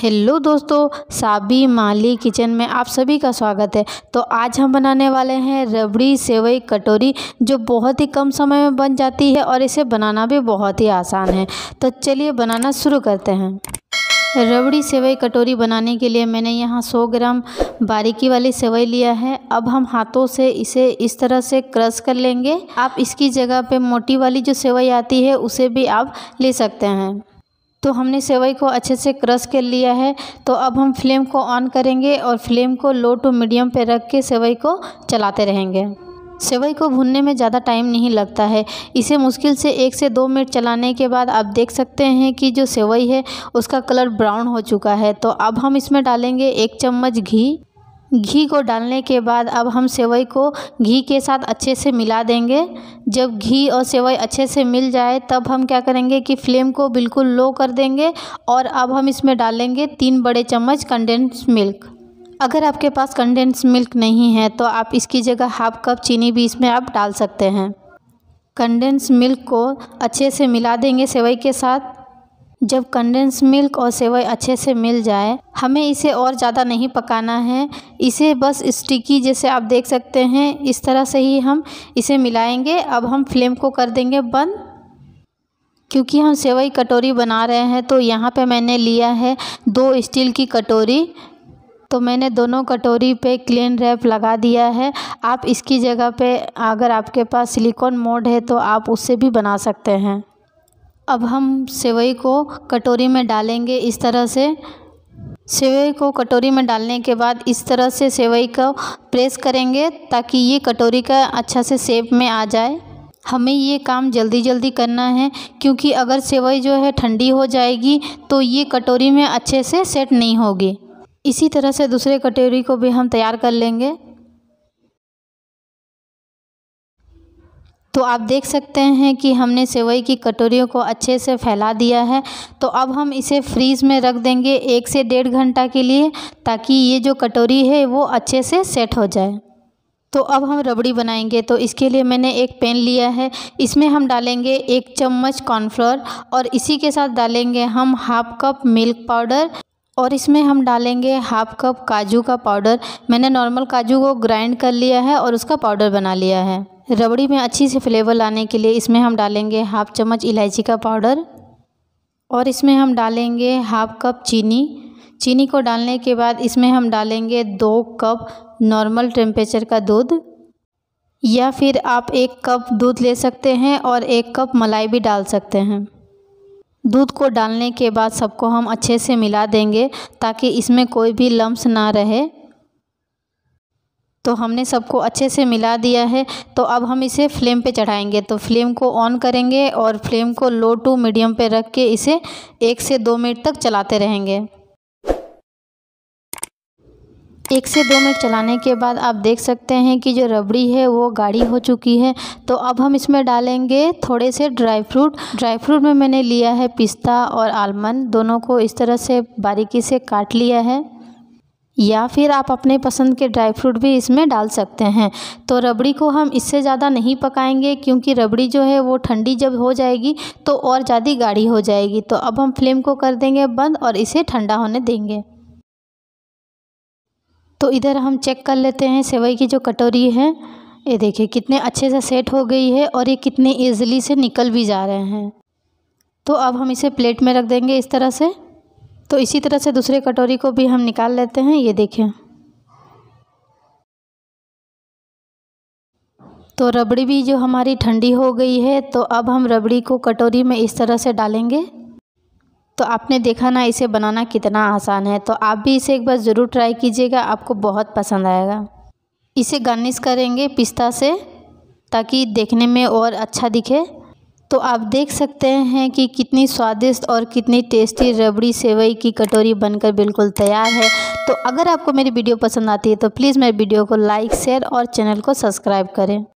hello दोस्तों साबी माली kitchen में आप सभी का स्वागत है तो आज हम बनाने वाले हैं रबड़ी सेवई कटोरी जो बहुत ही कम समय में बन जाती है और इसे बनाना भी बहुत ही आसान है तो चलिए बनाना शुरू करते हैं रबड़ी सेवई कटोरी बनाने के लिए मैंने यहाँ 100 ग्राम बारीकी वाली सेवई लिया है अब हम हाथों से इसे इस तरह से क्रश कर लेंगे आप इसकी जगह पे मोटी वाली जो सेवई आती है उसे भी आप ले सकते हैं तो हमने सेवई को अच्छे से क्रश कर लिया है तो अब हम फ्लेम को ऑन करेंगे और फ्लेम को लो टू मीडियम पर रख के सेवई को चलाते रहेंगे सेवई को भुनने में ज़्यादा टाइम नहीं लगता है इसे मुश्किल से एक से दो मिनट चलाने के बाद आप देख सकते हैं कि जो सेवई है उसका कलर ब्राउन हो चुका है तो अब हम इसमें डालेंगे एक चम्मच घी घी को डालने के बाद अब हम सेवई को घी के साथ अच्छे से मिला देंगे जब घी और सेवई अच्छे से मिल जाए तब हम क्या करेंगे कि फ्लेम को बिल्कुल लो कर देंगे और अब हम इसमें डालेंगे तीन बड़े चम्मच कंडेंस मिल्क अगर आपके पास कंडेंस मिल्क नहीं है तो आप इसकी जगह हाफ कप चीनी भी इसमें आप डाल सकते हैं कंडेंस मिल्क को अच्छे से मिला देंगे सेवई के साथ जब कंडेंस मिल्क और सेवई अच्छे से मिल जाए हमें इसे और ज़्यादा नहीं पकाना है इसे बस स्टिकी जैसे आप देख सकते हैं इस तरह से ही हम इसे मिलाएंगे अब हम फ्लेम को कर देंगे बंद क्योंकि हम सेवई कटोरी बना रहे हैं तो यहाँ पे मैंने लिया है दो स्टील की कटोरी तो मैंने दोनों कटोरी पे क्लीन रैप लगा दिया है आप इसकी जगह पे अगर आपके पास सिलिकॉन मोड है तो आप उससे भी बना सकते हैं अब हम सेवई को कटोरी में डालेंगे इस तरह से सेवई को कटोरी में डालने के बाद इस तरह से सेवई को प्रेस करेंगे ताकि ये कटोरी का अच्छा से शेप में आ जाए हमें ये काम जल्दी जल्दी करना है क्योंकि अगर सेवई जो है ठंडी हो जाएगी तो ये कटोरी में अच्छे से सेट नहीं होगी इसी तरह से दूसरे कटोरी को भी हम तैयार कर लेंगे तो आप देख सकते हैं कि हमने सेवई की कटोरियों को अच्छे से फैला दिया है तो अब हम इसे फ्रीज़ में रख देंगे एक से डेढ़ घंटा के लिए ताकि ये जो कटोरी है वो अच्छे से सेट हो जाए तो अब हम रबड़ी बनाएंगे तो इसके लिए मैंने एक पेन लिया है इसमें हम डालेंगे एक चम्मच कॉर्नफ्लोर और इसी के साथ डालेंगे हम हाफ कप मिल्क पाउडर और इसमें हम डालेंगे हाफ कप काजू का पाउडर मैंने नॉर्मल काजू को ग्राइंड कर लिया है और उसका पाउडर बना लिया है रबड़ी में अच्छी सी फ्लेवर लाने के लिए इसमें हम डालेंगे हाफ चम्मच इलायची का पाउडर और इसमें हम डालेंगे हाफ कप चीनी चीनी को डालने के बाद इसमें हम डालेंगे दो कप नॉर्मल टेम्परेचर का दूध या फिर आप एक कप दूध ले सकते हैं और एक कप मलाई भी डाल सकते हैं दूध को डालने के बाद सबको हम अच्छे से मिला देंगे ताकि इसमें कोई भी लम्स ना रहे तो हमने सबको अच्छे से मिला दिया है तो अब हम इसे फ्लेम पे चढ़ाएंगे तो फ्लेम को ऑन करेंगे और फ्लेम को लो टू मीडियम पे रख के इसे एक से दो मिनट तक चलाते रहेंगे एक से दो मिनट चलाने के बाद आप देख सकते हैं कि जो रबड़ी है वो गाढ़ी हो चुकी है तो अब हम इसमें डालेंगे थोड़े से ड्राई फ्रूट ड्राई फ्रूट में मैंने लिया है पिस्ता और आलमंड दोनों को इस तरह से बारीकी से काट लिया है या फिर आप अपने पसंद के ड्राई फ्रूट भी इसमें डाल सकते हैं तो रबड़ी को हम इससे ज़्यादा नहीं पकाएंगे क्योंकि रबड़ी जो है वो ठंडी जब हो जाएगी तो और ज़्यादा गाढ़ी हो जाएगी तो अब हम फ्लेम को कर देंगे बंद और इसे ठंडा होने देंगे तो इधर हम चेक कर लेते हैं सेवई की जो कटोरी है ये देखिए कितने अच्छे से सेट हो गई है और ये कितने ईजिली से निकल भी जा रहे हैं तो अब हम इसे प्लेट में रख देंगे इस तरह से तो इसी तरह से दूसरे कटोरी को भी हम निकाल लेते हैं ये देखें तो रबड़ी भी जो हमारी ठंडी हो गई है तो अब हम रबड़ी को कटोरी में इस तरह से डालेंगे तो आपने देखा ना इसे बनाना कितना आसान है तो आप भी इसे एक बार ज़रूर ट्राई कीजिएगा आपको बहुत पसंद आएगा इसे गार्निश करेंगे पिस्ता से ताकि देखने में और अच्छा दिखे तो आप देख सकते हैं कि कितनी स्वादिष्ट और कितनी टेस्टी रबड़ी सेवई की कटोरी बनकर बिल्कुल तैयार है तो अगर आपको मेरी वीडियो पसंद आती है तो प्लीज़ मेरे वीडियो को लाइक शेयर और चैनल को सब्सक्राइब करें